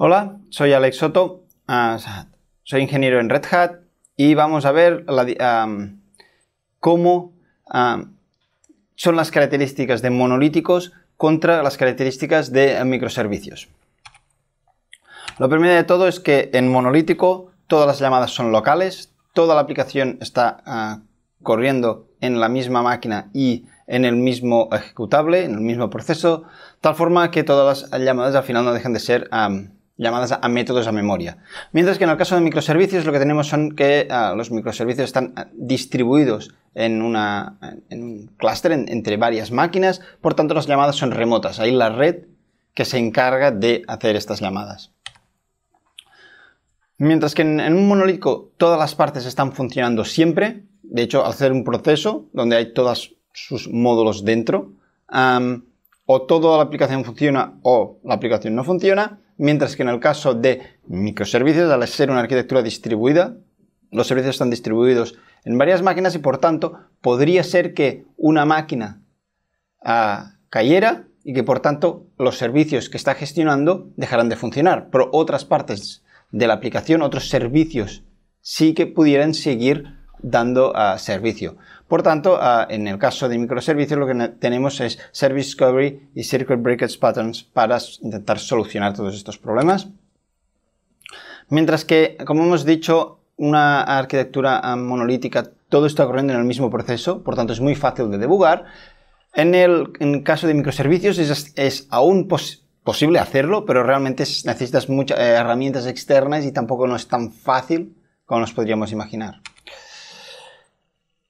Hola, soy Alex Soto, ah, soy ingeniero en Red Hat y vamos a ver cómo son las características de monolíticos contra las características de microservicios. Lo primero de todo es que en monolítico todas las llamadas son locales, toda la aplicación está ah, corriendo en la misma máquina y en el mismo ejecutable, en el mismo proceso, tal forma que todas las llamadas al final no dejan de ser llamadas a métodos a memoria. Mientras que en el caso de microservicios lo que tenemos son que ah, los microservicios están ah, distribuidos en, un clúster entre varias máquinas, por tanto las llamadas son remotas. Hay la red que se encarga de hacer estas llamadas. Mientras que en, un monolítico todas las partes están funcionando siempre, de hecho al hacer un proceso donde hay todos sus módulos dentro, o toda la aplicación funciona o la aplicación no funciona, mientras que en el caso de microservicios, al ser una arquitectura distribuida, los servicios están distribuidos en varias máquinas y por tanto podría ser que una máquina ah, cayera y que por tanto los servicios que está gestionando dejarán de funcionar, pero otras partes de la aplicación, otros servicios sí que pudieran seguir dando a ah, servicio. Por tanto, ah, en el caso de microservicios, lo que tenemos es Service Discovery y Circuit Breakage Patterns para intentar solucionar todos estos problemas. Mientras que, como hemos dicho, una arquitectura ah, monolítica, todo está corriendo en el mismo proceso, por tanto es muy fácil de debugar. En el, caso de microservicios es, aún posible posible hacerlo, pero realmente necesitas muchas eh, herramientas externas y tampoco no es tan fácil como nos podríamos imaginar.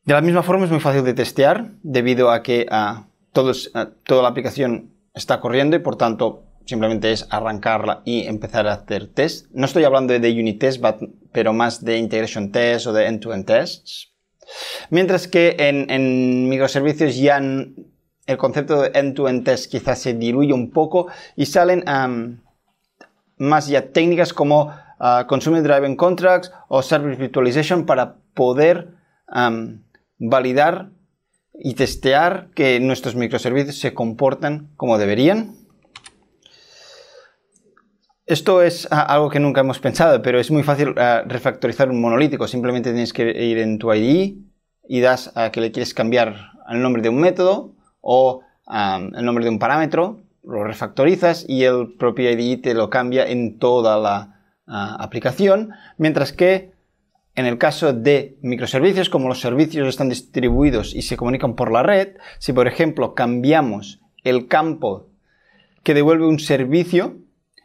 De la misma forma es muy fácil de testear debido a que ah, ah, toda la aplicación está corriendo y por tanto simplemente es arrancarla y empezar a hacer test. No estoy hablando de unit test, pero más de integration test o de end-to-end tests. Mientras que en, microservicios ya el concepto de end-to-end test quizás se diluye un poco y salen más ya técnicas como ah, Consumer Driven Contracts o Service Virtualization para poder validar y testear que nuestros microservicios se comportan como deberían. Esto es ah, algo que nunca hemos pensado, pero es muy fácil ah, refactorizar un monolítico. Simplemente tienes que ir en tu IDE y das a que le quieres cambiar el nombre de un método o el nombre de un parámetro, lo refactorizas y el propio IDE te lo cambia en toda la ah, aplicación, mientras que en el caso de microservicios, como los servicios están distribuidos y se comunican por la red, si por ejemplo cambiamos el campo que devuelve un servicio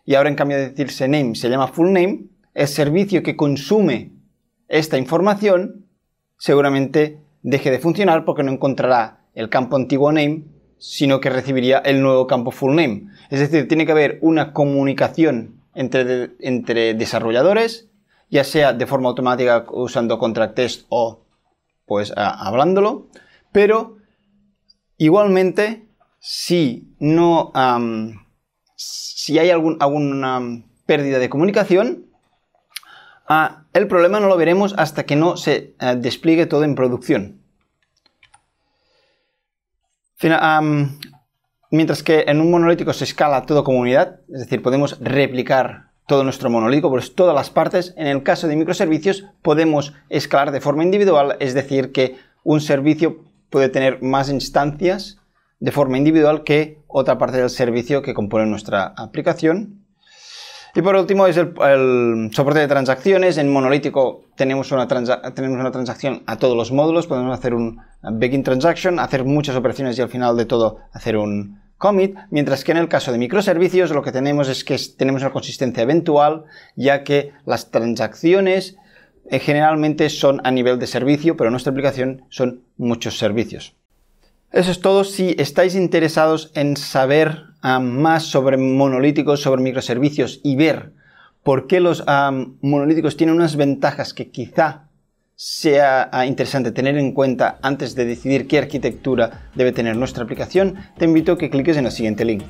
y ahora en cambio de decirse name se llama full name, el servicio que consume esta información seguramente deje de funcionar porque no encontrará el campo antiguo name, sino que recibiría el nuevo campo full name. Es decir, tiene que haber una comunicación entre, desarrolladores, ya sea de forma automática usando contract test o pues hablándolo, pero igualmente si no si hay algún, alguna pérdida de comunicación, ah, el problema no lo veremos hasta que no se eh, despliegue todo en producción. mientras que en un monolítico se escala como comunidad, es decir, podemos replicar todo nuestro monolítico, pues todas las partes. En el caso de microservicios podemos escalar de forma individual, es decir, que un servicio puede tener más instancias de forma individual que otra parte del servicio que compone nuestra aplicación. Y por último es el, soporte de transacciones. En monolítico tenemos una, tenemos una transacción a todos los módulos. Podemos hacer un begin transaction, hacer muchas operaciones y al final de todo hacer un commit, mientras que en el caso de microservicios lo que tenemos es que tenemos una consistencia eventual, ya que las transacciones eh, generalmente son a nivel de servicio, pero nuestra aplicación son muchos servicios. Eso es todo. Si estáis interesados en saber ah, más sobre monolíticos, sobre microservicios y ver por qué los ah, monolíticos tienen unas ventajas que quizá sea ah, interesante tener en cuenta antes de decidir qué arquitectura debe tener nuestra aplicación, te invito a que cliques en el siguiente link.